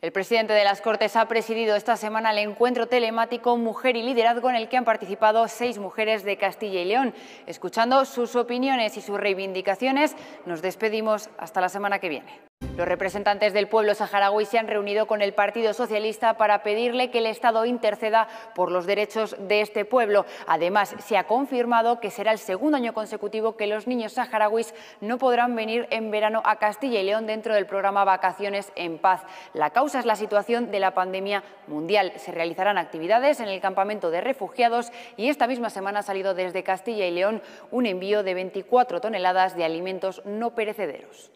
El presidente de las Cortes ha presidido esta semana el encuentro telemático Mujer y Liderazgo en el que han participado seis mujeres de Castilla y León. Escuchando sus opiniones y sus reivindicaciones, nos despedimos hasta la semana que viene. Los representantes del pueblo saharaui se han reunido con el Partido Socialista para pedirle que el Estado interceda por los derechos de este pueblo. Además, se ha confirmado que será el segundo año consecutivo que los niños saharauis no podrán venir en verano a Castilla y León dentro del programa Vacaciones en Paz. La causa es la situación de la pandemia mundial. Se realizarán actividades en el campamento de refugiados y esta misma semana ha salido desde Castilla y León un envío de 24 toneladas de alimentos no perecederos.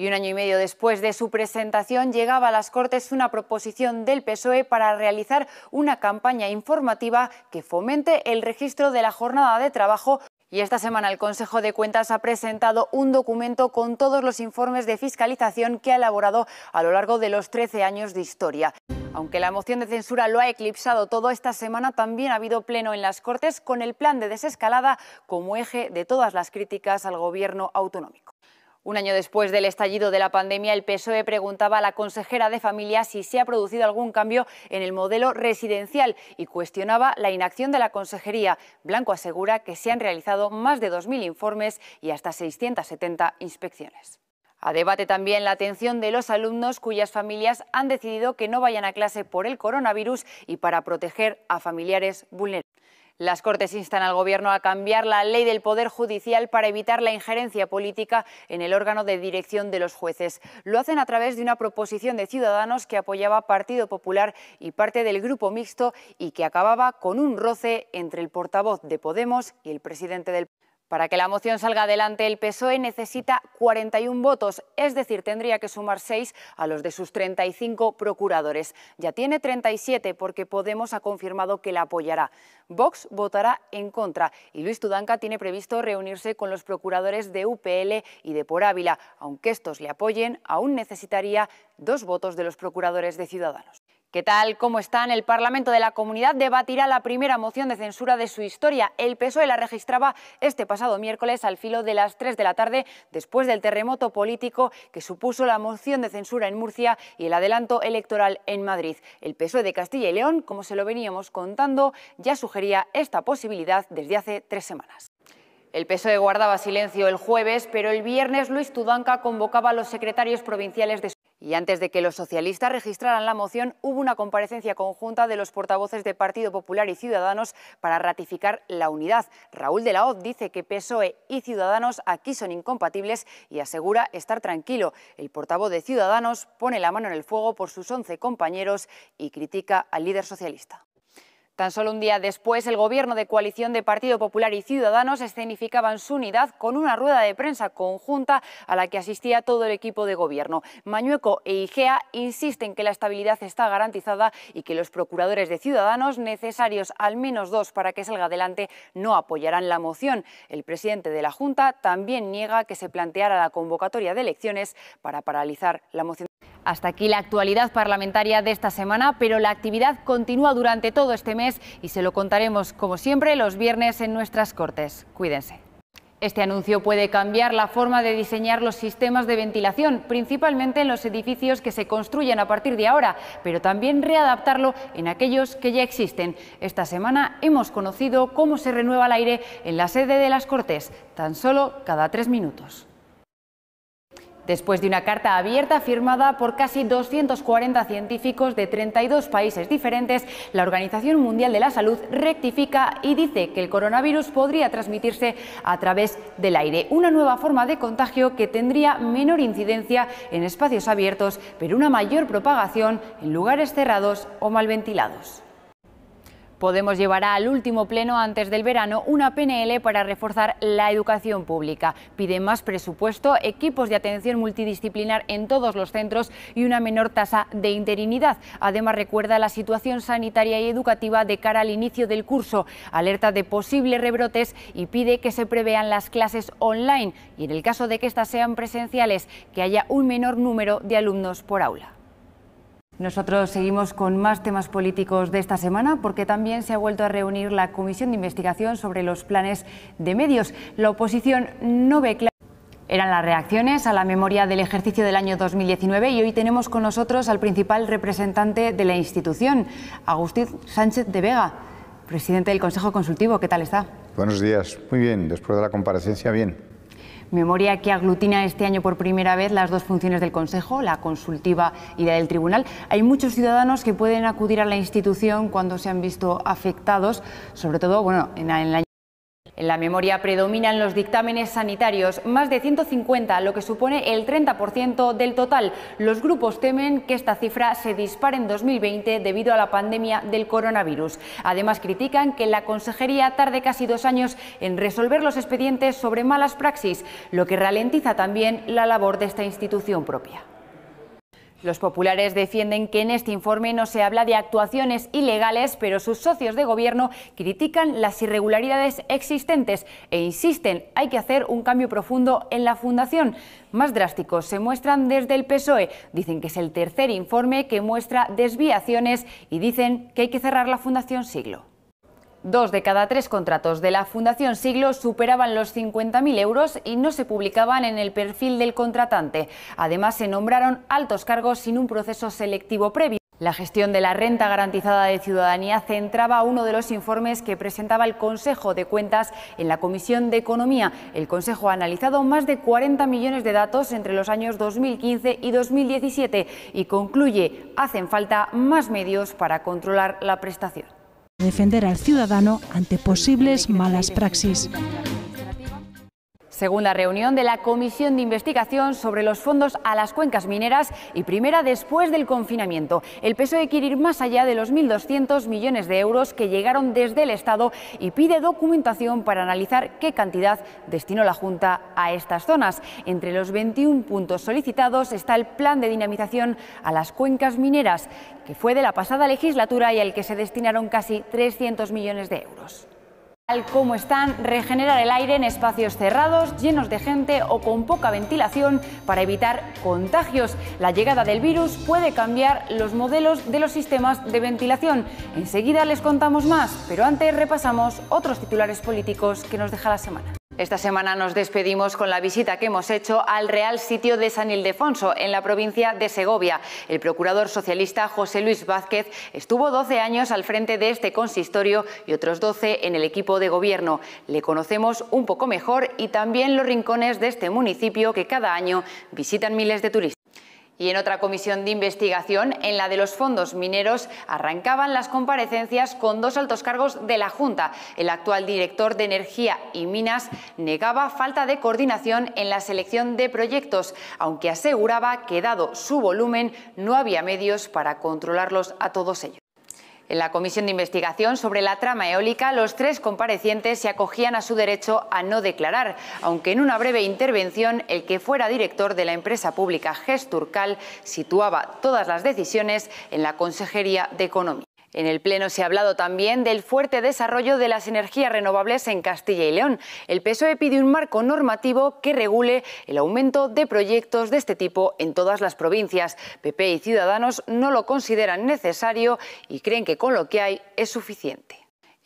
Y un año y medio después de su presentación llegaba a las Cortes una proposición del PSOE para realizar una campaña informativa que fomente el registro de la jornada de trabajo y esta semana el Consejo de Cuentas ha presentado un documento con todos los informes de fiscalización que ha elaborado a lo largo de los 13 años de historia. Aunque la moción de censura lo ha eclipsado todo, esta semana también ha habido pleno en las Cortes con el plan de desescalada como eje de todas las críticas al gobierno autonómico. Un año después del estallido de la pandemia, el PSOE preguntaba a la consejera de Familia si se ha producido algún cambio en el modelo residencial y cuestionaba la inacción de la consejería. Blanco asegura que se han realizado más de 2.000 informes y hasta 670 inspecciones. A debate también la atención de los alumnos cuyas familias han decidido que no vayan a clase por el coronavirus y para proteger a familiares vulnerables. Las Cortes instan al Gobierno a cambiar la ley del Poder Judicial para evitar la injerencia política en el órgano de dirección de los jueces. Lo hacen a través de una proposición de Ciudadanos que apoyaba Partido Popular y parte del Grupo Mixto y que acababa con un roce entre el portavoz de Podemos y el presidente del para que la moción salga adelante, el PSOE necesita 41 votos, es decir, tendría que sumar 6 a los de sus 35 procuradores. Ya tiene 37 porque Podemos ha confirmado que la apoyará. Vox votará en contra y Luis Tudanca tiene previsto reunirse con los procuradores de UPL y de Por Ávila. Aunque estos le apoyen, aún necesitaría dos votos de los procuradores de Ciudadanos. ¿Qué tal? ¿Cómo están? El Parlamento de la Comunidad debatirá la primera moción de censura de su historia. El PSOE la registraba este pasado miércoles al filo de las 3 de la tarde, después del terremoto político que supuso la moción de censura en Murcia y el adelanto electoral en Madrid. El PSOE de Castilla y León, como se lo veníamos contando, ya sugería esta posibilidad desde hace tres semanas. El PSOE guardaba silencio el jueves, pero el viernes Luis Tudanca convocaba a los secretarios provinciales de su y antes de que los socialistas registraran la moción, hubo una comparecencia conjunta de los portavoces de Partido Popular y Ciudadanos para ratificar la unidad. Raúl de la Hoz dice que PSOE y Ciudadanos aquí son incompatibles y asegura estar tranquilo. El portavoz de Ciudadanos pone la mano en el fuego por sus 11 compañeros y critica al líder socialista. Tan solo un día después, el gobierno de coalición de Partido Popular y Ciudadanos escenificaban su unidad con una rueda de prensa conjunta a la que asistía todo el equipo de gobierno. Mañueco e Igea insisten que la estabilidad está garantizada y que los procuradores de Ciudadanos, necesarios al menos dos para que salga adelante, no apoyarán la moción. El presidente de la Junta también niega que se planteara la convocatoria de elecciones para paralizar la moción. Hasta aquí la actualidad parlamentaria de esta semana, pero la actividad continúa durante todo este mes y se lo contaremos, como siempre, los viernes en nuestras Cortes. Cuídense. Este anuncio puede cambiar la forma de diseñar los sistemas de ventilación, principalmente en los edificios que se construyen a partir de ahora, pero también readaptarlo en aquellos que ya existen. Esta semana hemos conocido cómo se renueva el aire en la sede de las Cortes, tan solo cada tres minutos después de una carta abierta firmada por casi 240 científicos de 32 países diferentes, la Organización Mundial de la Salud rectifica y dice que el coronavirus podría transmitirse a través del aire, una nueva forma de contagio que tendría menor incidencia en espacios abiertos, pero una mayor propagación en lugares cerrados o mal ventilados. Podemos llevar al último pleno antes del verano una PNL para reforzar la educación pública. Pide más presupuesto, equipos de atención multidisciplinar en todos los centros y una menor tasa de interinidad. Además recuerda la situación sanitaria y educativa de cara al inicio del curso, alerta de posibles rebrotes y pide que se prevean las clases online y en el caso de que éstas sean presenciales, que haya un menor número de alumnos por aula. Nosotros seguimos con más temas políticos de esta semana porque también se ha vuelto a reunir la Comisión de Investigación sobre los planes de medios. La oposición no ve claro. Eran las reacciones a la memoria del ejercicio del año 2019 y hoy tenemos con nosotros al principal representante de la institución, Agustín Sánchez de Vega, presidente del Consejo Consultivo. ¿Qué tal está? Buenos días. Muy bien. Después de la comparecencia, bien memoria que aglutina este año por primera vez las dos funciones del Consejo, la consultiva y la del Tribunal. Hay muchos ciudadanos que pueden acudir a la institución cuando se han visto afectados, sobre todo bueno, en la... En la memoria predominan los dictámenes sanitarios, más de 150, lo que supone el 30% del total. Los grupos temen que esta cifra se dispare en 2020 debido a la pandemia del coronavirus. Además, critican que la Consejería tarde casi dos años en resolver los expedientes sobre malas praxis, lo que ralentiza también la labor de esta institución propia. Los populares defienden que en este informe no se habla de actuaciones ilegales, pero sus socios de gobierno critican las irregularidades existentes e insisten hay que hacer un cambio profundo en la fundación. Más drásticos se muestran desde el PSOE. Dicen que es el tercer informe que muestra desviaciones y dicen que hay que cerrar la fundación siglo. Dos de cada tres contratos de la Fundación Siglo superaban los 50.000 euros y no se publicaban en el perfil del contratante. Además, se nombraron altos cargos sin un proceso selectivo previo. La gestión de la renta garantizada de ciudadanía centraba uno de los informes que presentaba el Consejo de Cuentas en la Comisión de Economía. El Consejo ha analizado más de 40 millones de datos entre los años 2015 y 2017 y concluye, hacen falta más medios para controlar la prestación defender al ciudadano ante posibles malas praxis. Segunda reunión de la Comisión de Investigación sobre los fondos a las cuencas mineras y primera después del confinamiento. El PSOE quiere ir más allá de los 1.200 millones de euros que llegaron desde el Estado y pide documentación para analizar qué cantidad destinó la Junta a estas zonas. Entre los 21 puntos solicitados está el plan de dinamización a las cuencas mineras, que fue de la pasada legislatura y al que se destinaron casi 300 millones de euros. Cómo están, regenerar el aire en espacios cerrados, llenos de gente o con poca ventilación para evitar contagios. La llegada del virus puede cambiar los modelos de los sistemas de ventilación. Enseguida les contamos más, pero antes repasamos otros titulares políticos que nos deja la semana. Esta semana nos despedimos con la visita que hemos hecho al Real Sitio de San Ildefonso, en la provincia de Segovia. El procurador socialista José Luis Vázquez estuvo 12 años al frente de este consistorio y otros 12 en el equipo de gobierno. Le conocemos un poco mejor y también los rincones de este municipio que cada año visitan miles de turistas. Y en otra comisión de investigación, en la de los fondos mineros, arrancaban las comparecencias con dos altos cargos de la Junta. El actual director de Energía y Minas negaba falta de coordinación en la selección de proyectos, aunque aseguraba que dado su volumen no había medios para controlarlos a todos ellos. En la comisión de investigación sobre la trama eólica, los tres comparecientes se acogían a su derecho a no declarar, aunque en una breve intervención el que fuera director de la empresa pública Gesturcal situaba todas las decisiones en la Consejería de Economía. En el Pleno se ha hablado también del fuerte desarrollo de las energías renovables en Castilla y León. El PSOE pide un marco normativo que regule el aumento de proyectos de este tipo en todas las provincias. PP y Ciudadanos no lo consideran necesario y creen que con lo que hay es suficiente.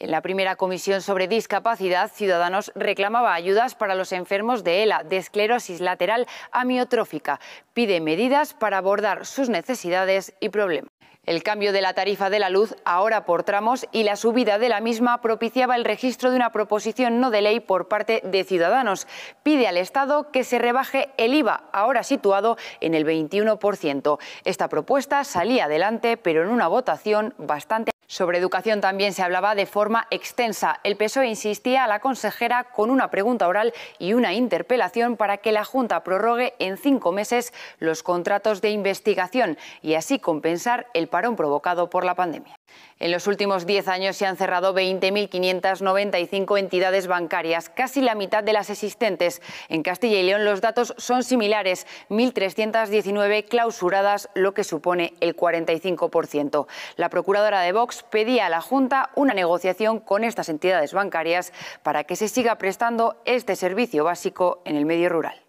En la primera comisión sobre discapacidad, Ciudadanos reclamaba ayudas para los enfermos de ELA, de esclerosis lateral amiotrófica. Pide medidas para abordar sus necesidades y problemas. El cambio de la tarifa de la luz, ahora por tramos, y la subida de la misma propiciaba el registro de una proposición no de ley por parte de Ciudadanos. Pide al Estado que se rebaje el IVA, ahora situado en el 21%. Esta propuesta salía adelante, pero en una votación bastante sobre educación también se hablaba de forma extensa. El PSOE insistía a la consejera con una pregunta oral y una interpelación para que la Junta prorrogue en cinco meses los contratos de investigación y así compensar el parón provocado por la pandemia. En los últimos 10 años se han cerrado 20.595 entidades bancarias, casi la mitad de las existentes. En Castilla y León los datos son similares, 1.319 clausuradas, lo que supone el 45%. La procuradora de Vox pedía a la Junta una negociación con estas entidades bancarias para que se siga prestando este servicio básico en el medio rural.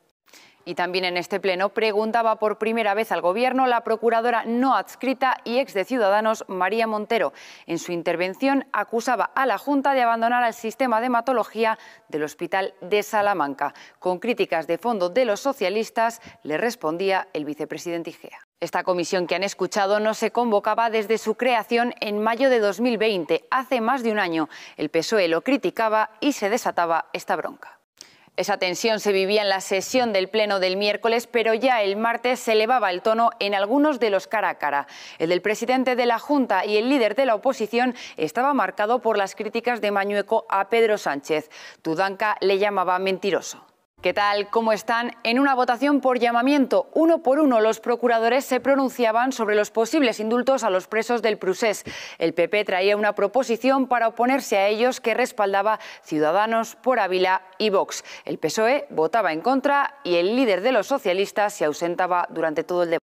Y también en este pleno preguntaba por primera vez al Gobierno la procuradora no adscrita y ex de Ciudadanos María Montero. En su intervención acusaba a la Junta de abandonar el sistema de hematología del Hospital de Salamanca. Con críticas de fondo de los socialistas le respondía el vicepresidente Igea. Esta comisión que han escuchado no se convocaba desde su creación en mayo de 2020, hace más de un año. El PSOE lo criticaba y se desataba esta bronca. Esa tensión se vivía en la sesión del Pleno del miércoles, pero ya el martes se elevaba el tono en algunos de los cara a cara. El del presidente de la Junta y el líder de la oposición estaba marcado por las críticas de Mañueco a Pedro Sánchez. Tudanca le llamaba mentiroso. ¿Qué tal? ¿Cómo están? En una votación por llamamiento, uno por uno, los procuradores se pronunciaban sobre los posibles indultos a los presos del Prusés. El PP traía una proposición para oponerse a ellos que respaldaba Ciudadanos por Ávila y Vox. El PSOE votaba en contra y el líder de los socialistas se ausentaba durante todo el debate.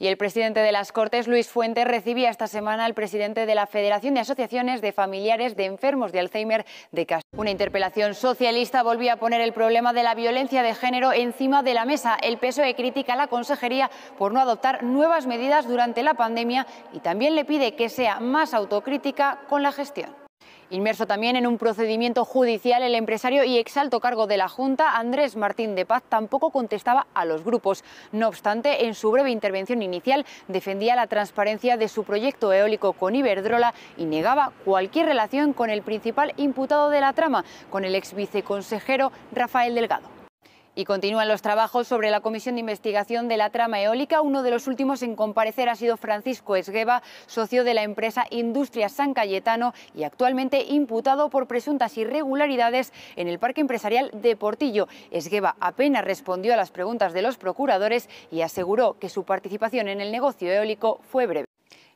Y el presidente de las Cortes, Luis Fuentes, recibía esta semana al presidente de la Federación de Asociaciones de Familiares de Enfermos de Alzheimer de Castilla. Una interpelación socialista volvía a poner el problema de la violencia de género encima de la mesa. El de critica a la consejería por no adoptar nuevas medidas durante la pandemia y también le pide que sea más autocrítica con la gestión. Inmerso también en un procedimiento judicial, el empresario y exalto cargo de la Junta, Andrés Martín de Paz, tampoco contestaba a los grupos. No obstante, en su breve intervención inicial defendía la transparencia de su proyecto eólico con Iberdrola y negaba cualquier relación con el principal imputado de la trama, con el ex viceconsejero Rafael Delgado. Y continúan los trabajos sobre la Comisión de Investigación de la Trama Eólica. Uno de los últimos en comparecer ha sido Francisco Esgueva, socio de la empresa Industria San Cayetano y actualmente imputado por presuntas irregularidades en el Parque Empresarial de Portillo. Esgueva apenas respondió a las preguntas de los procuradores y aseguró que su participación en el negocio eólico fue breve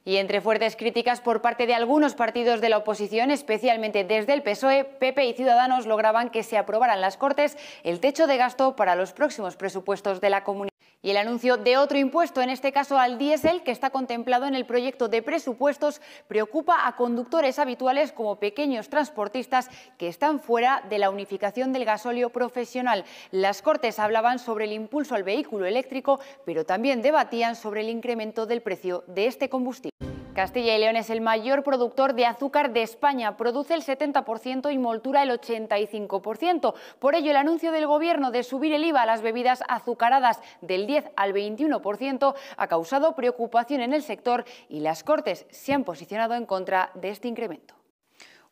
y entre fuertes críticas por parte de algunos partidos de la oposición, especialmente desde el PSOE, PP y Ciudadanos lograban que se aprobaran las Cortes el techo de gasto para los próximos presupuestos de la comunidad y el anuncio de otro impuesto, en este caso al diésel, que está contemplado en el proyecto de presupuestos, preocupa a conductores habituales como pequeños transportistas que están fuera de la unificación del gasóleo profesional. Las Cortes hablaban sobre el impulso al vehículo eléctrico, pero también debatían sobre el incremento del precio de este combustible. Castilla y León es el mayor productor de azúcar de España, produce el 70% y moltura el 85%. Por ello, el anuncio del Gobierno de subir el IVA a las bebidas azucaradas del 10 al 21% ha causado preocupación en el sector y las Cortes se han posicionado en contra de este incremento.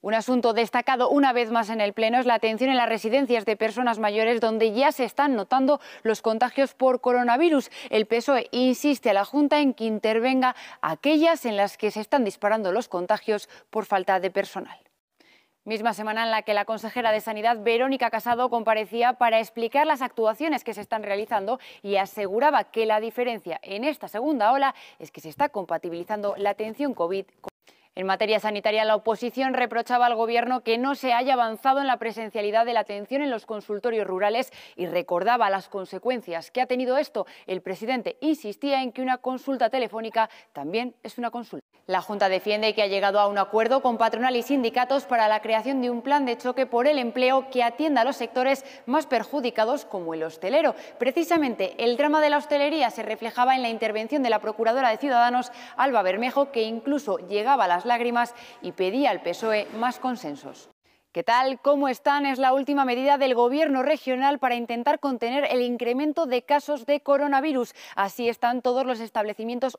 Un asunto destacado una vez más en el Pleno es la atención en las residencias de personas mayores donde ya se están notando los contagios por coronavirus. El PSOE insiste a la Junta en que intervenga aquellas en las que se están disparando los contagios por falta de personal. Misma semana en la que la consejera de Sanidad, Verónica Casado, comparecía para explicar las actuaciones que se están realizando y aseguraba que la diferencia en esta segunda ola es que se está compatibilizando la atención COVID con en materia sanitaria, la oposición reprochaba al Gobierno que no se haya avanzado en la presencialidad de la atención en los consultorios rurales y recordaba las consecuencias que ha tenido esto. El presidente insistía en que una consulta telefónica también es una consulta. La Junta defiende que ha llegado a un acuerdo con patronal y sindicatos para la creación de un plan de choque por el empleo que atienda a los sectores más perjudicados como el hostelero. Precisamente el drama de la hostelería se reflejaba en la intervención de la Procuradora de Ciudadanos, Alba Bermejo, que incluso llegaba a las lágrimas y pedía al PSOE más consensos. ¿Qué tal? ¿Cómo están? Es la última medida del Gobierno regional para intentar contener el incremento de casos de coronavirus. Así están todos los establecimientos.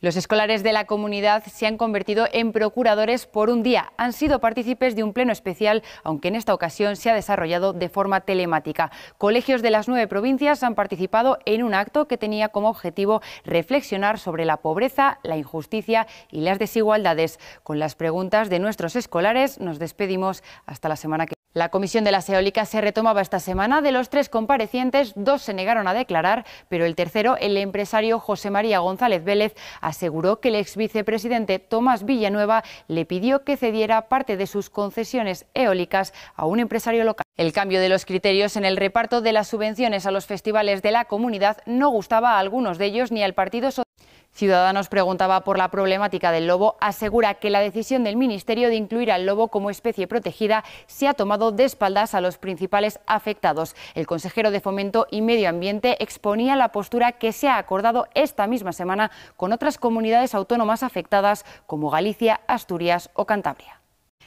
Los escolares de la comunidad se han convertido en procuradores por un día. Han sido partícipes de un pleno especial, aunque en esta ocasión se ha desarrollado de forma telemática. Colegios de las nueve provincias han participado en un acto que tenía como objetivo reflexionar sobre la pobreza, la injusticia y las desigualdades. Con las preguntas de nuestros escolares nos despedimos hasta la semana que la Comisión de las Eólicas se retomaba esta semana. De los tres comparecientes, dos se negaron a declarar, pero el tercero, el empresario José María González Vélez, aseguró que el ex vicepresidente Tomás Villanueva le pidió que cediera parte de sus concesiones eólicas a un empresario local. El cambio de los criterios en el reparto de las subvenciones a los festivales de la comunidad no gustaba a algunos de ellos ni al Partido Socialista. Ciudadanos preguntaba por la problemática del lobo, asegura que la decisión del Ministerio de incluir al lobo como especie protegida se ha tomado de espaldas a los principales afectados. El consejero de Fomento y Medio Ambiente exponía la postura que se ha acordado esta misma semana con otras comunidades autónomas afectadas como Galicia, Asturias o Cantabria.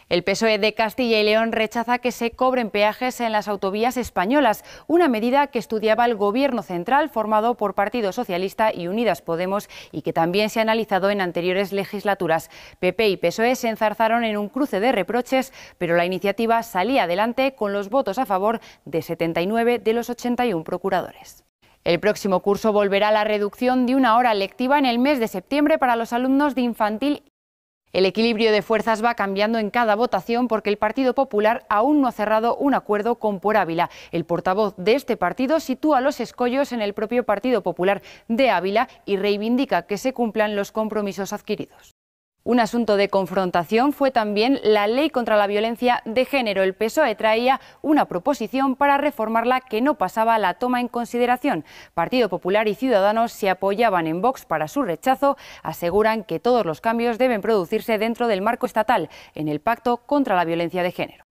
El PSOE de Castilla y León rechaza que se cobren peajes en las autovías españolas, una medida que estudiaba el Gobierno central formado por Partido Socialista y Unidas Podemos y que también se ha analizado en anteriores legislaturas. PP y PSOE se enzarzaron en un cruce de reproches, pero la iniciativa salía adelante con los votos a favor de 79 de los 81 procuradores. El próximo curso volverá a la reducción de una hora lectiva en el mes de septiembre para los alumnos de infantil el equilibrio de fuerzas va cambiando en cada votación porque el Partido Popular aún no ha cerrado un acuerdo con Por Ávila. El portavoz de este partido sitúa los escollos en el propio Partido Popular de Ávila y reivindica que se cumplan los compromisos adquiridos. Un asunto de confrontación fue también la ley contra la violencia de género. El PSOE traía una proposición para reformarla que no pasaba la toma en consideración. Partido Popular y Ciudadanos se apoyaban en Vox para su rechazo. Aseguran que todos los cambios deben producirse dentro del marco estatal, en el Pacto contra la Violencia de Género.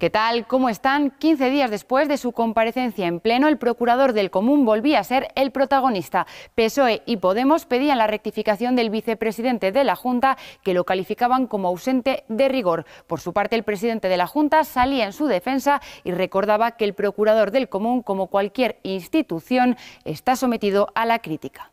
¿Qué tal? ¿Cómo están? 15 días después de su comparecencia en pleno, el procurador del Común volvía a ser el protagonista. PSOE y Podemos pedían la rectificación del vicepresidente de la Junta, que lo calificaban como ausente de rigor. Por su parte, el presidente de la Junta salía en su defensa y recordaba que el procurador del Común, como cualquier institución, está sometido a la crítica.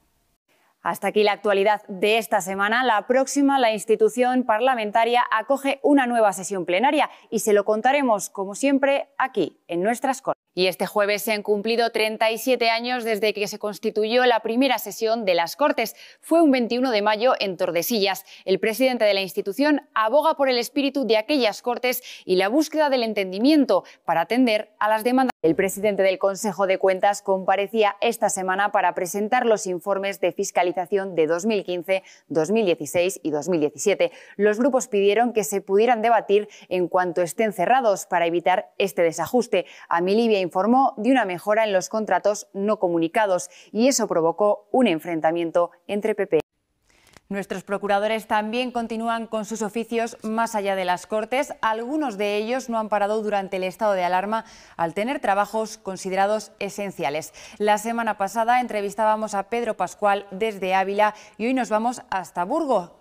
Hasta aquí la actualidad de esta semana. La próxima, la institución parlamentaria acoge una nueva sesión plenaria y se lo contaremos, como siempre, aquí, en nuestras cortes. Y este jueves se han cumplido 37 años desde que se constituyó la primera sesión de las Cortes. Fue un 21 de mayo en Tordesillas. El presidente de la institución aboga por el espíritu de aquellas Cortes y la búsqueda del entendimiento para atender a las demandas. El presidente del Consejo de Cuentas comparecía esta semana para presentar los informes de fiscalización de 2015, 2016 y 2017. Los grupos pidieron que se pudieran debatir en cuanto estén cerrados para evitar este desajuste. Amilivia informó de una mejora en los contratos no comunicados y eso provocó un enfrentamiento entre PP Nuestros procuradores también continúan con sus oficios más allá de las Cortes. Algunos de ellos no han parado durante el estado de alarma al tener trabajos considerados esenciales. La semana pasada entrevistábamos a Pedro Pascual desde Ávila y hoy nos vamos hasta Burgos.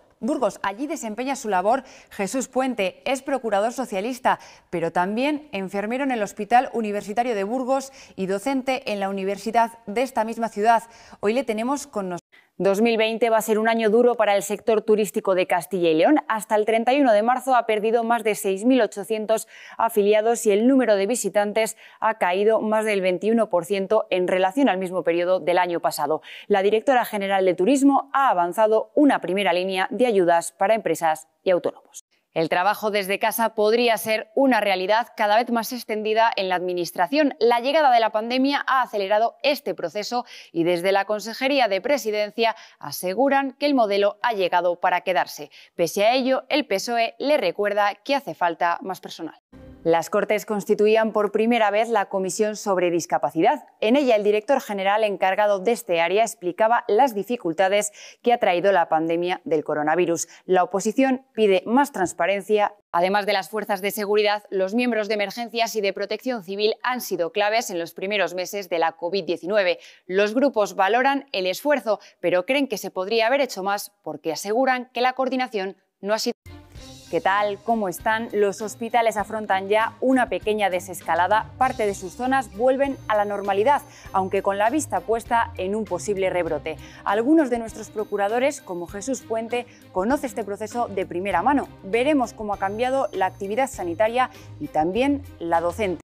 allí desempeña su labor Jesús Puente, es procurador socialista, pero también enfermero en el Hospital Universitario de Burgos y docente en la universidad de esta misma ciudad. Hoy le tenemos con nosotros. 2020 va a ser un año duro para el sector turístico de Castilla y León. Hasta el 31 de marzo ha perdido más de 6.800 afiliados y el número de visitantes ha caído más del 21% en relación al mismo periodo del año pasado. La directora general de Turismo ha avanzado una primera línea de ayudas para empresas y autónomos. El trabajo desde casa podría ser una realidad cada vez más extendida en la Administración. La llegada de la pandemia ha acelerado este proceso y desde la Consejería de Presidencia aseguran que el modelo ha llegado para quedarse. Pese a ello, el PSOE le recuerda que hace falta más personal. Las Cortes constituían por primera vez la Comisión sobre Discapacidad. En ella, el director general encargado de este área explicaba las dificultades que ha traído la pandemia del coronavirus. La oposición pide más transparencia. Además de las fuerzas de seguridad, los miembros de emergencias y de protección civil han sido claves en los primeros meses de la COVID-19. Los grupos valoran el esfuerzo, pero creen que se podría haber hecho más porque aseguran que la coordinación no ha sido ¿Qué tal? ¿Cómo están? Los hospitales afrontan ya una pequeña desescalada, parte de sus zonas vuelven a la normalidad, aunque con la vista puesta en un posible rebrote. Algunos de nuestros procuradores, como Jesús Puente, conoce este proceso de primera mano. Veremos cómo ha cambiado la actividad sanitaria y también la docente.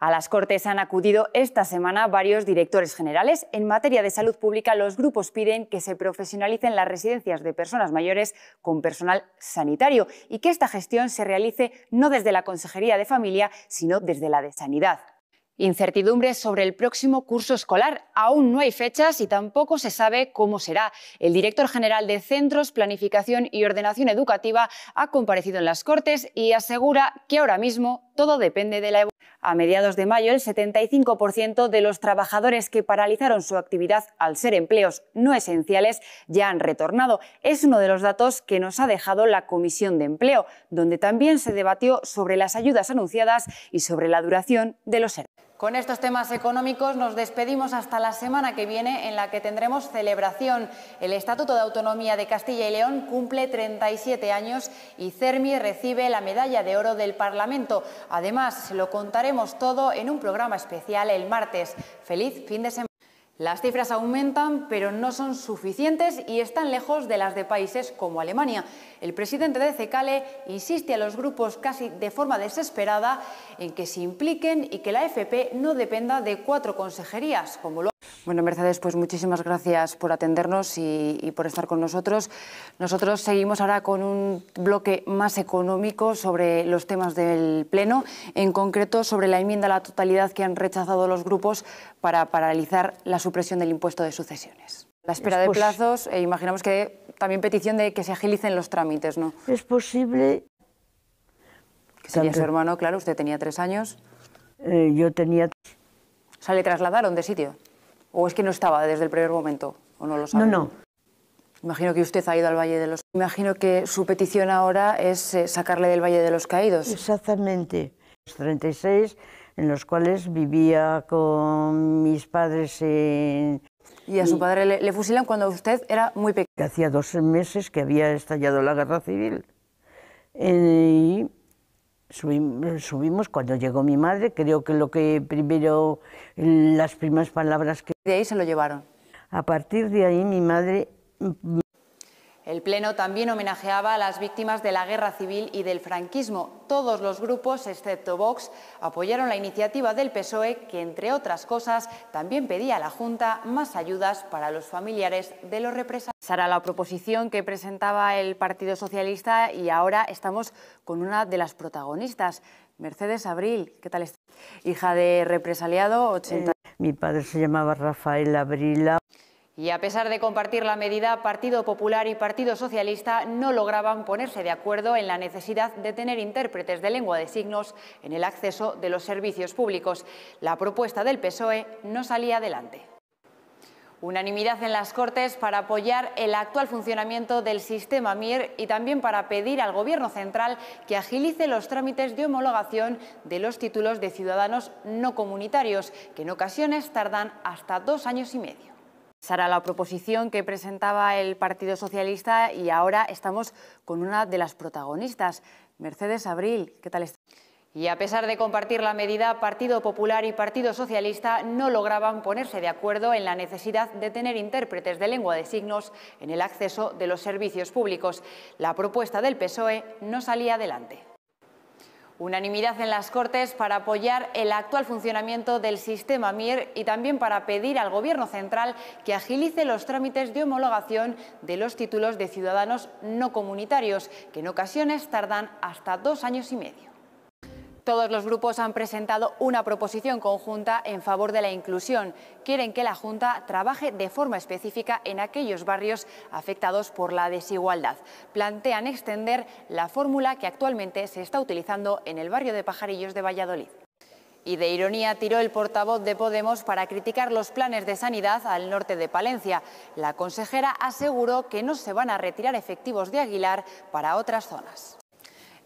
A las Cortes han acudido esta semana varios directores generales. En materia de salud pública, los grupos piden que se profesionalicen las residencias de personas mayores con personal sanitario y que esta gestión se realice no desde la Consejería de Familia, sino desde la de Sanidad. incertidumbre sobre el próximo curso escolar. Aún no hay fechas y tampoco se sabe cómo será. El director general de Centros, Planificación y Ordenación Educativa ha comparecido en las Cortes y asegura que ahora mismo todo depende de la evolución. A mediados de mayo, el 75% de los trabajadores que paralizaron su actividad al ser empleos no esenciales ya han retornado. Es uno de los datos que nos ha dejado la Comisión de Empleo, donde también se debatió sobre las ayudas anunciadas y sobre la duración de los con estos temas económicos nos despedimos hasta la semana que viene en la que tendremos celebración. El Estatuto de Autonomía de Castilla y León cumple 37 años y Cermi recibe la medalla de oro del Parlamento. Además, lo contaremos todo en un programa especial el martes. Feliz fin de semana. Las cifras aumentan, pero no son suficientes y están lejos de las de países como Alemania. El presidente de Cecale insiste a los grupos casi de forma desesperada en que se impliquen y que la FP no dependa de cuatro consejerías, como lo bueno, Mercedes, pues muchísimas gracias por atendernos y, por estar con nosotros. Nosotros seguimos ahora con un bloque más económico sobre los temas del Pleno, en concreto sobre la enmienda a la totalidad que han rechazado los grupos para paralizar la supresión del impuesto de sucesiones. La espera de plazos, e imaginamos que también petición de que se agilicen los trámites, ¿no? Es posible. Que sería su hermano, claro, usted tenía tres años. Eh, yo tenía. O sea, le trasladaron de sitio. ¿O es que no estaba desde el primer momento? ¿O no lo sabe? No, no. Imagino que usted ha ido al Valle de los... Imagino que su petición ahora es eh, sacarle del Valle de los Caídos. Exactamente. Los 36 en los cuales vivía con mis padres en... Y a su padre le, fusilan cuando usted era muy pequeño. Hacía dos meses que había estallado la guerra civil. Eh, Subimos, cuando llegó mi madre, creo que lo que primero, las primeras palabras que... De ahí se lo llevaron. A partir de ahí mi madre el Pleno también homenajeaba a las víctimas de la guerra civil y del franquismo. Todos los grupos, excepto Vox, apoyaron la iniciativa del PSOE, que, entre otras cosas, también pedía a la Junta más ayudas para los familiares de los represados. Sara, la proposición que presentaba el Partido Socialista y ahora estamos con una de las protagonistas, Mercedes Abril. ¿Qué tal está? Hija de represaliado, 80. Eh, mi padre se llamaba Rafael Abrila. Y a pesar de compartir la medida, Partido Popular y Partido Socialista no lograban ponerse de acuerdo en la necesidad de tener intérpretes de lengua de signos en el acceso de los servicios públicos. La propuesta del PSOE no salía adelante. Unanimidad en las Cortes para apoyar el actual funcionamiento del sistema MIR y también para pedir al Gobierno central que agilice los trámites de homologación de los títulos de ciudadanos no comunitarios, que en ocasiones tardan hasta dos años y medio. Esa la proposición que presentaba el Partido Socialista y ahora estamos con una de las protagonistas, Mercedes Abril. ¿Qué tal está? Y a pesar de compartir la medida, Partido Popular y Partido Socialista no lograban ponerse de acuerdo en la necesidad de tener intérpretes de lengua de signos en el acceso de los servicios públicos. La propuesta del PSOE no salía adelante. Unanimidad en las Cortes para apoyar el actual funcionamiento del sistema MIR y también para pedir al Gobierno central que agilice los trámites de homologación de los títulos de ciudadanos no comunitarios, que en ocasiones tardan hasta dos años y medio. Todos los grupos han presentado una proposición conjunta en favor de la inclusión. Quieren que la Junta trabaje de forma específica en aquellos barrios afectados por la desigualdad. Plantean extender la fórmula que actualmente se está utilizando en el barrio de Pajarillos de Valladolid. Y de ironía tiró el portavoz de Podemos para criticar los planes de sanidad al norte de Palencia. La consejera aseguró que no se van a retirar efectivos de Aguilar para otras zonas.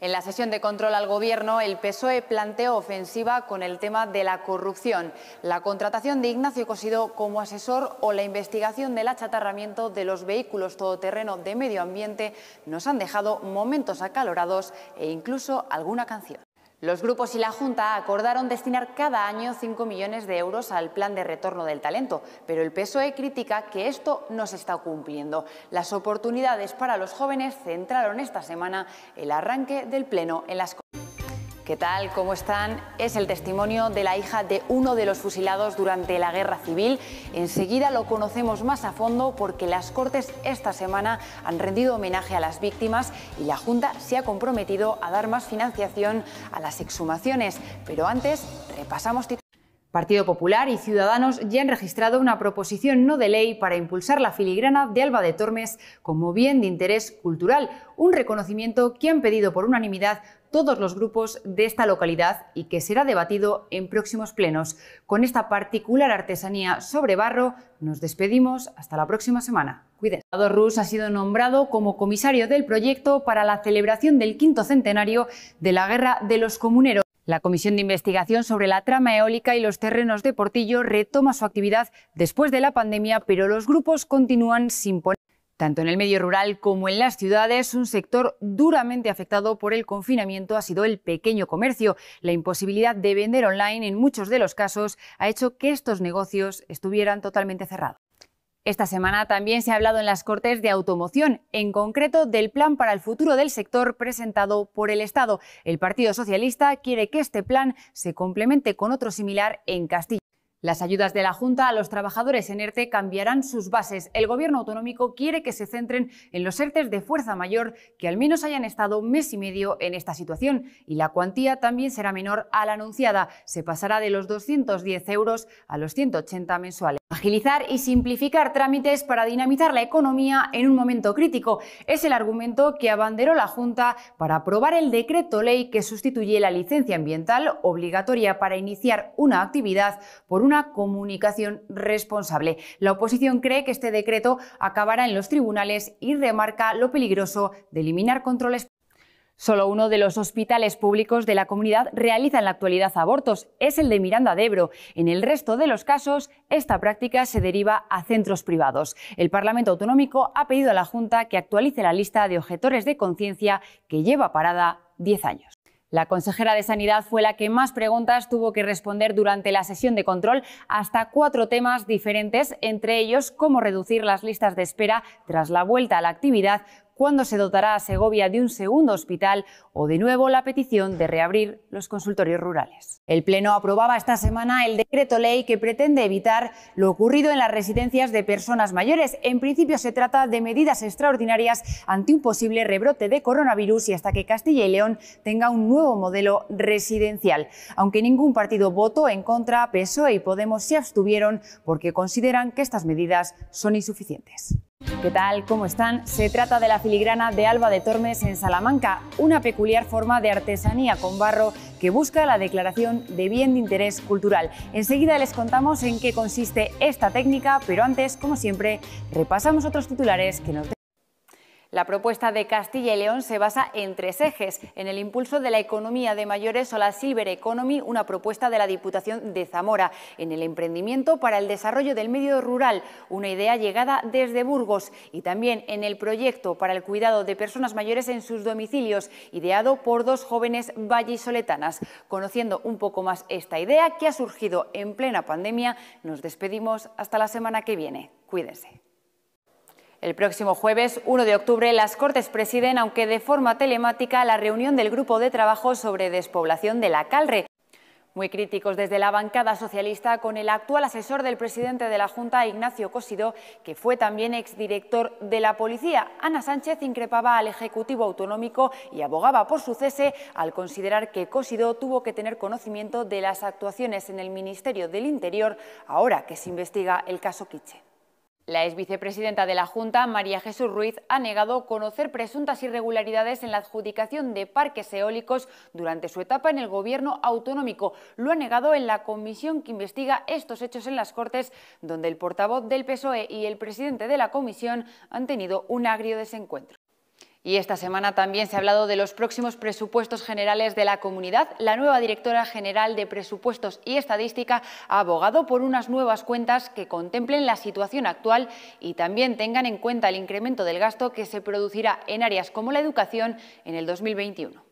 En la sesión de control al Gobierno, el PSOE planteó ofensiva con el tema de la corrupción, la contratación de Ignacio Cosido como asesor o la investigación del achatarramiento de los vehículos todoterreno de medio ambiente nos han dejado momentos acalorados e incluso alguna canción. Los grupos y la Junta acordaron destinar cada año 5 millones de euros al plan de retorno del talento, pero el PSOE critica que esto no se está cumpliendo. Las oportunidades para los jóvenes centraron esta semana el arranque del Pleno en las... ¿Qué tal? ¿Cómo están? Es el testimonio de la hija de uno de los fusilados durante la guerra civil. Enseguida lo conocemos más a fondo porque las Cortes esta semana han rendido homenaje a las víctimas y la Junta se ha comprometido a dar más financiación a las exhumaciones. Pero antes, repasamos Partido Popular y Ciudadanos ya han registrado una proposición no de ley para impulsar la filigrana de Alba de Tormes como bien de interés cultural, un reconocimiento que han pedido por unanimidad todos los grupos de esta localidad y que será debatido en próximos plenos. Con esta particular artesanía sobre barro, nos despedimos hasta la próxima semana. Cuídense. Rus ha sido nombrado como comisario del proyecto para la celebración del quinto centenario de la Guerra de los Comuneros. La Comisión de Investigación sobre la trama eólica y los terrenos de Portillo retoma su actividad después de la pandemia, pero los grupos continúan sin poner. Tanto en el medio rural como en las ciudades, un sector duramente afectado por el confinamiento ha sido el pequeño comercio. La imposibilidad de vender online en muchos de los casos ha hecho que estos negocios estuvieran totalmente cerrados. Esta semana también se ha hablado en las Cortes de automoción, en concreto del plan para el futuro del sector presentado por el Estado. El Partido Socialista quiere que este plan se complemente con otro similar en Castilla. Las ayudas de la Junta a los trabajadores en ERTE cambiarán sus bases. El Gobierno autonómico quiere que se centren en los ERTES de fuerza mayor que al menos hayan estado un mes y medio en esta situación y la cuantía también será menor a la anunciada. Se pasará de los 210 euros a los 180 mensuales. Agilizar y simplificar trámites para dinamizar la economía en un momento crítico es el argumento que abanderó la Junta para aprobar el decreto ley que sustituye la licencia ambiental obligatoria para iniciar una actividad por una una comunicación responsable. La oposición cree que este decreto acabará en los tribunales y remarca lo peligroso de eliminar controles Solo uno de los hospitales públicos de la comunidad realiza en la actualidad abortos, es el de Miranda de Ebro. En el resto de los casos, esta práctica se deriva a centros privados. El Parlamento Autonómico ha pedido a la Junta que actualice la lista de objetores de conciencia que lleva parada 10 años. La consejera de Sanidad fue la que más preguntas tuvo que responder durante la sesión de control, hasta cuatro temas diferentes, entre ellos cómo reducir las listas de espera tras la vuelta a la actividad, cuándo se dotará a Segovia de un segundo hospital o de nuevo la petición de reabrir los consultorios rurales. El Pleno aprobaba esta semana el decreto ley que pretende evitar lo ocurrido en las residencias de personas mayores. En principio se trata de medidas extraordinarias ante un posible rebrote de coronavirus y hasta que Castilla y León tenga un nuevo modelo residencial. Aunque ningún partido votó en contra, PSOE y Podemos se abstuvieron porque consideran que estas medidas son insuficientes. ¿Qué tal? ¿Cómo están? Se trata de la filigrana de Alba de Tormes en Salamanca, una peculiar forma de artesanía con barro que busca la declaración de bien de interés cultural. Enseguida les contamos en qué consiste esta técnica, pero antes, como siempre, repasamos otros titulares que nos la propuesta de Castilla y León se basa en tres ejes, en el impulso de la economía de mayores o la Silver Economy, una propuesta de la Diputación de Zamora, en el emprendimiento para el desarrollo del medio rural, una idea llegada desde Burgos, y también en el proyecto para el cuidado de personas mayores en sus domicilios, ideado por dos jóvenes vallisoletanas. Conociendo un poco más esta idea que ha surgido en plena pandemia, nos despedimos hasta la semana que viene. Cuídense. El próximo jueves 1 de octubre las Cortes presiden, aunque de forma telemática, la reunión del Grupo de Trabajo sobre Despoblación de la Calre. Muy críticos desde la bancada socialista con el actual asesor del presidente de la Junta, Ignacio Cosido, que fue también exdirector de la policía. Ana Sánchez increpaba al Ejecutivo Autonómico y abogaba por su cese al considerar que Cosido tuvo que tener conocimiento de las actuaciones en el Ministerio del Interior ahora que se investiga el caso Quiche. La exvicepresidenta de la Junta, María Jesús Ruiz, ha negado conocer presuntas irregularidades en la adjudicación de parques eólicos durante su etapa en el gobierno autonómico. Lo ha negado en la comisión que investiga estos hechos en las Cortes, donde el portavoz del PSOE y el presidente de la comisión han tenido un agrio desencuentro. Y esta semana también se ha hablado de los próximos presupuestos generales de la comunidad. La nueva directora general de Presupuestos y Estadística ha abogado por unas nuevas cuentas que contemplen la situación actual y también tengan en cuenta el incremento del gasto que se producirá en áreas como la educación en el 2021.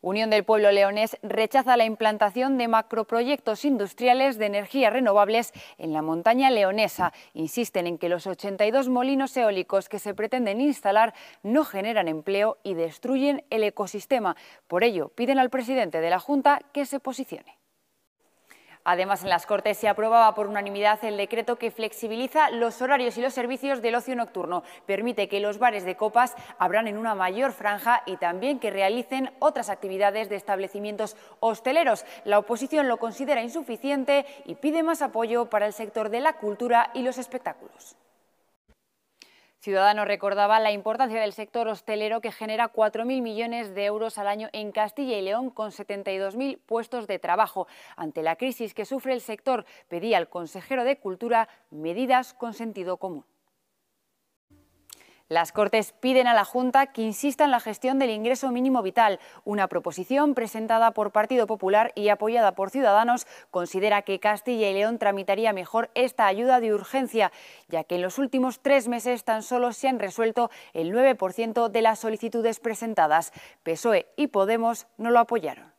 Unión del Pueblo Leonés rechaza la implantación de macroproyectos industriales de energías renovables en la montaña leonesa. Insisten en que los 82 molinos eólicos que se pretenden instalar no generan empleo y destruyen el ecosistema. Por ello, piden al presidente de la Junta que se posicione. Además, en las Cortes se aprobaba por unanimidad el decreto que flexibiliza los horarios y los servicios del ocio nocturno. Permite que los bares de copas abran en una mayor franja y también que realicen otras actividades de establecimientos hosteleros. La oposición lo considera insuficiente y pide más apoyo para el sector de la cultura y los espectáculos. Ciudadanos recordaba la importancia del sector hostelero que genera 4.000 millones de euros al año en Castilla y León con 72.000 puestos de trabajo. Ante la crisis que sufre el sector, pedía al consejero de Cultura medidas con sentido común. Las Cortes piden a la Junta que insista en la gestión del ingreso mínimo vital. Una proposición presentada por Partido Popular y apoyada por Ciudadanos considera que Castilla y León tramitaría mejor esta ayuda de urgencia, ya que en los últimos tres meses tan solo se han resuelto el 9% de las solicitudes presentadas. PSOE y Podemos no lo apoyaron.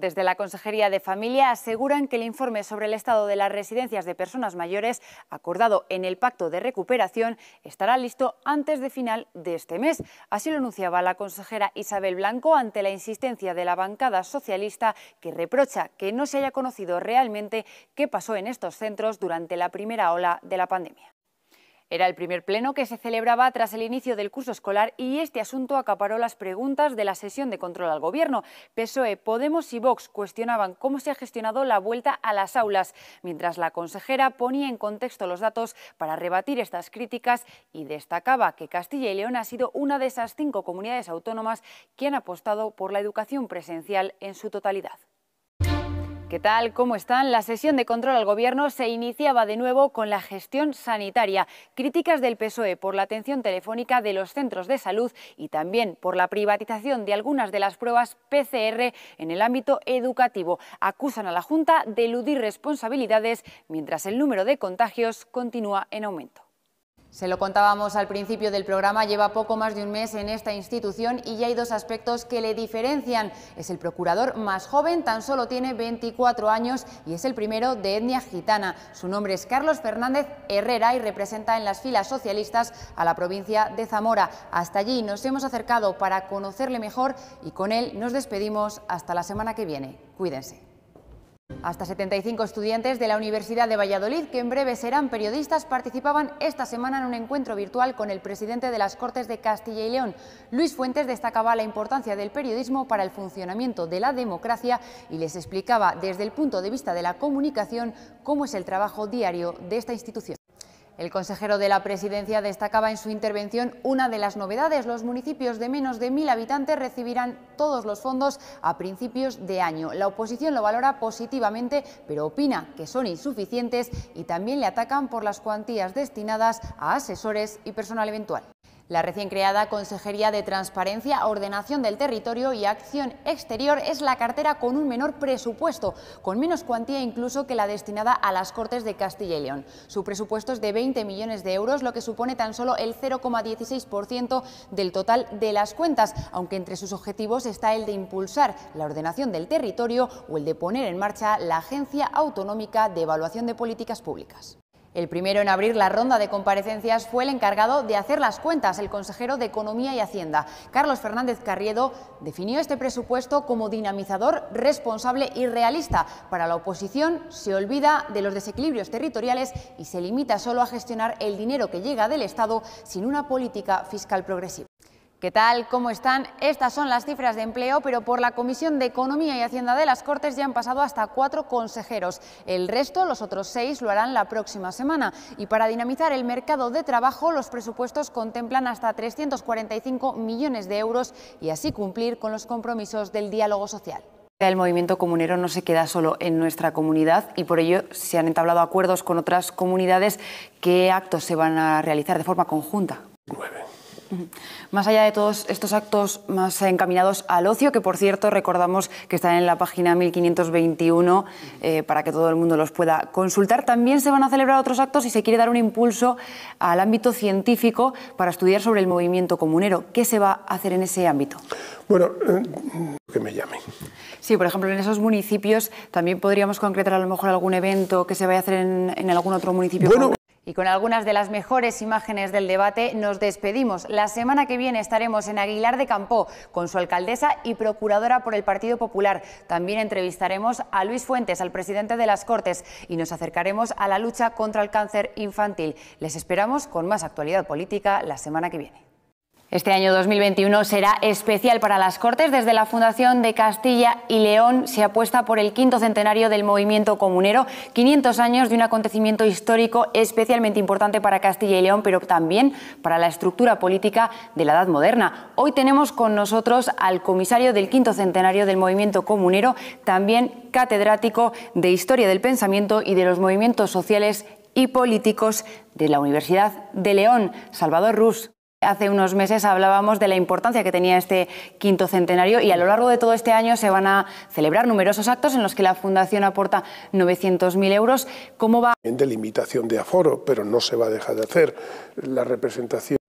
Desde la Consejería de Familia aseguran que el informe sobre el estado de las residencias de personas mayores, acordado en el Pacto de Recuperación, estará listo antes de final de este mes. Así lo anunciaba la consejera Isabel Blanco ante la insistencia de la bancada socialista que reprocha que no se haya conocido realmente qué pasó en estos centros durante la primera ola de la pandemia. Era el primer pleno que se celebraba tras el inicio del curso escolar y este asunto acaparó las preguntas de la sesión de control al Gobierno. PSOE, Podemos y Vox cuestionaban cómo se ha gestionado la vuelta a las aulas, mientras la consejera ponía en contexto los datos para rebatir estas críticas y destacaba que Castilla y León ha sido una de esas cinco comunidades autónomas que han apostado por la educación presencial en su totalidad. ¿Qué tal? ¿Cómo están? La sesión de control al Gobierno se iniciaba de nuevo con la gestión sanitaria. Críticas del PSOE por la atención telefónica de los centros de salud y también por la privatización de algunas de las pruebas PCR en el ámbito educativo. Acusan a la Junta de eludir responsabilidades mientras el número de contagios continúa en aumento. Se lo contábamos al principio del programa, lleva poco más de un mes en esta institución y ya hay dos aspectos que le diferencian. Es el procurador más joven, tan solo tiene 24 años y es el primero de etnia gitana. Su nombre es Carlos Fernández Herrera y representa en las filas socialistas a la provincia de Zamora. Hasta allí nos hemos acercado para conocerle mejor y con él nos despedimos hasta la semana que viene. Cuídense. Hasta 75 estudiantes de la Universidad de Valladolid, que en breve serán periodistas, participaban esta semana en un encuentro virtual con el presidente de las Cortes de Castilla y León. Luis Fuentes destacaba la importancia del periodismo para el funcionamiento de la democracia y les explicaba desde el punto de vista de la comunicación cómo es el trabajo diario de esta institución. El consejero de la Presidencia destacaba en su intervención una de las novedades. Los municipios de menos de mil habitantes recibirán todos los fondos a principios de año. La oposición lo valora positivamente, pero opina que son insuficientes y también le atacan por las cuantías destinadas a asesores y personal eventual. La recién creada Consejería de Transparencia, Ordenación del Territorio y Acción Exterior es la cartera con un menor presupuesto, con menos cuantía incluso que la destinada a las Cortes de Castilla y León. Su presupuesto es de 20 millones de euros, lo que supone tan solo el 0,16% del total de las cuentas, aunque entre sus objetivos está el de impulsar la ordenación del territorio o el de poner en marcha la Agencia Autonómica de Evaluación de Políticas Públicas. El primero en abrir la ronda de comparecencias fue el encargado de hacer las cuentas, el consejero de Economía y Hacienda. Carlos Fernández Carriedo definió este presupuesto como dinamizador, responsable y realista. Para la oposición se olvida de los desequilibrios territoriales y se limita solo a gestionar el dinero que llega del Estado sin una política fiscal progresiva. ¿Qué tal? ¿Cómo están? Estas son las cifras de empleo, pero por la Comisión de Economía y Hacienda de las Cortes ya han pasado hasta cuatro consejeros. El resto, los otros seis, lo harán la próxima semana. Y para dinamizar el mercado de trabajo, los presupuestos contemplan hasta 345 millones de euros y así cumplir con los compromisos del diálogo social. El movimiento comunero no se queda solo en nuestra comunidad y por ello se han entablado acuerdos con otras comunidades. ¿Qué actos se van a realizar de forma conjunta? Nueve. Más allá de todos estos actos más encaminados al ocio, que por cierto recordamos que están en la página 1521 eh, para que todo el mundo los pueda consultar, también se van a celebrar otros actos y se quiere dar un impulso al ámbito científico para estudiar sobre el movimiento comunero. ¿Qué se va a hacer en ese ámbito? Bueno, eh, que me llamen. Sí, por ejemplo, en esos municipios también podríamos concretar a lo mejor algún evento que se vaya a hacer en, algún otro municipio. Y con algunas de las mejores imágenes del debate nos despedimos. La semana que viene estaremos en Aguilar de Campó con su alcaldesa y procuradora por el Partido Popular. También entrevistaremos a Luis Fuentes, al presidente de las Cortes, y nos acercaremos a la lucha contra el cáncer infantil. Les esperamos con más actualidad política la semana que viene. Este año 2021 será especial para las Cortes. Desde la Fundación de Castilla y León se apuesta por el quinto centenario del movimiento comunero, 500 años de un acontecimiento histórico especialmente importante para Castilla y León, pero también para la estructura política de la Edad Moderna. Hoy tenemos con nosotros al comisario del quinto centenario del movimiento comunero, también catedrático de Historia del Pensamiento y de los Movimientos Sociales y Políticos de la Universidad de León, Salvador Rus. Hace unos meses hablábamos de la importancia que tenía este quinto centenario y a lo largo de todo este año se van a celebrar numerosos actos en los que la Fundación aporta 900.000 euros. ¿Cómo va? En delimitación de aforo, pero no se va a dejar de hacer la representación.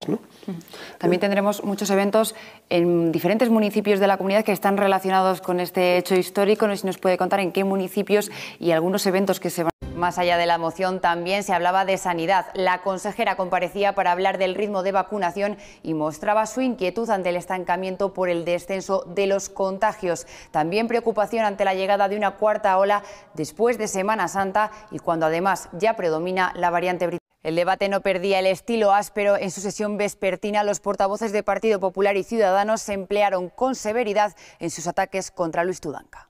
También eh. tendremos muchos eventos en diferentes municipios de la comunidad que están relacionados con este hecho histórico. No sé si nos puede contar en qué municipios y algunos eventos que se van. Más allá de la moción, también se hablaba de sanidad. La consejera comparecía para hablar del ritmo de vacunación y mostraba su inquietud ante el estancamiento por el descenso de los contagios. También preocupación ante la llegada de una cuarta ola después de Semana Santa y cuando además ya predomina la variante británica. El debate no perdía el estilo áspero. En su sesión vespertina, los portavoces de Partido Popular y Ciudadanos se emplearon con severidad en sus ataques contra Luis Tudanca.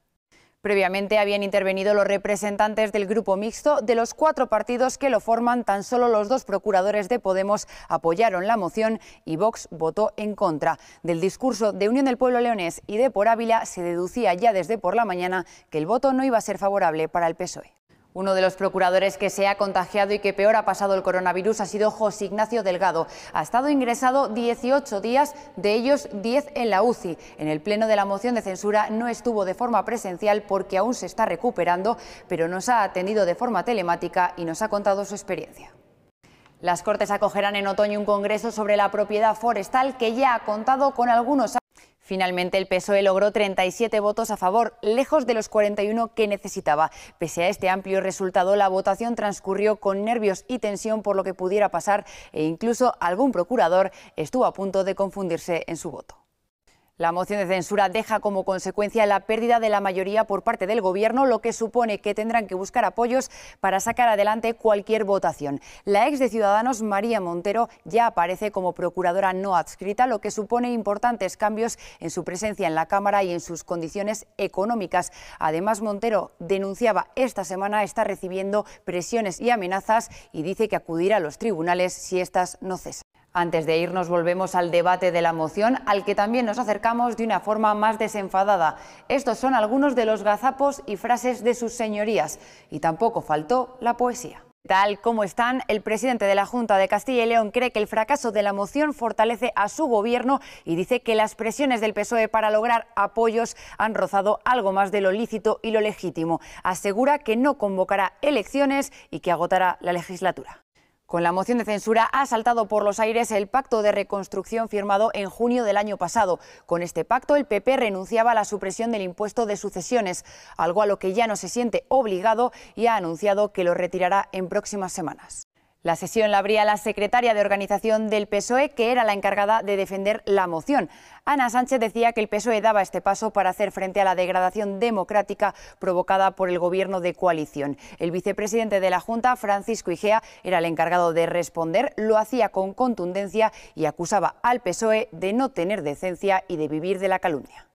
Previamente habían intervenido los representantes del grupo mixto de los cuatro partidos que lo forman. Tan solo los dos procuradores de Podemos apoyaron la moción y Vox votó en contra. Del discurso de Unión del Pueblo Leones y de Por Ávila se deducía ya desde por la mañana que el voto no iba a ser favorable para el PSOE. Uno de los procuradores que se ha contagiado y que peor ha pasado el coronavirus ha sido José Ignacio Delgado. Ha estado ingresado 18 días, de ellos 10 en la UCI. En el pleno de la moción de censura no estuvo de forma presencial porque aún se está recuperando, pero nos ha atendido de forma telemática y nos ha contado su experiencia. Las Cortes acogerán en otoño un congreso sobre la propiedad forestal que ya ha contado con algunos Finalmente, el PSOE logró 37 votos a favor, lejos de los 41 que necesitaba. Pese a este amplio resultado, la votación transcurrió con nervios y tensión por lo que pudiera pasar e incluso algún procurador estuvo a punto de confundirse en su voto. La moción de censura deja como consecuencia la pérdida de la mayoría por parte del Gobierno, lo que supone que tendrán que buscar apoyos para sacar adelante cualquier votación. La ex de Ciudadanos, María Montero, ya aparece como procuradora no adscrita, lo que supone importantes cambios en su presencia en la Cámara y en sus condiciones económicas. Además, Montero denunciaba esta semana estar recibiendo presiones y amenazas y dice que acudirá a los tribunales si estas no cesan. Antes de irnos volvemos al debate de la moción, al que también nos acercamos de una forma más desenfadada. Estos son algunos de los gazapos y frases de sus señorías, y tampoco faltó la poesía. Tal como están, el presidente de la Junta de Castilla y León cree que el fracaso de la moción fortalece a su gobierno y dice que las presiones del PSOE para lograr apoyos han rozado algo más de lo lícito y lo legítimo. Asegura que no convocará elecciones y que agotará la legislatura. Con la moción de censura ha saltado por los aires el pacto de reconstrucción firmado en junio del año pasado. Con este pacto, el PP renunciaba a la supresión del impuesto de sucesiones, algo a lo que ya no se siente obligado y ha anunciado que lo retirará en próximas semanas. La sesión la abría la secretaria de organización del PSOE, que era la encargada de defender la moción. Ana Sánchez decía que el PSOE daba este paso para hacer frente a la degradación democrática provocada por el gobierno de coalición. El vicepresidente de la Junta, Francisco Igea, era el encargado de responder, lo hacía con contundencia y acusaba al PSOE de no tener decencia y de vivir de la calumnia.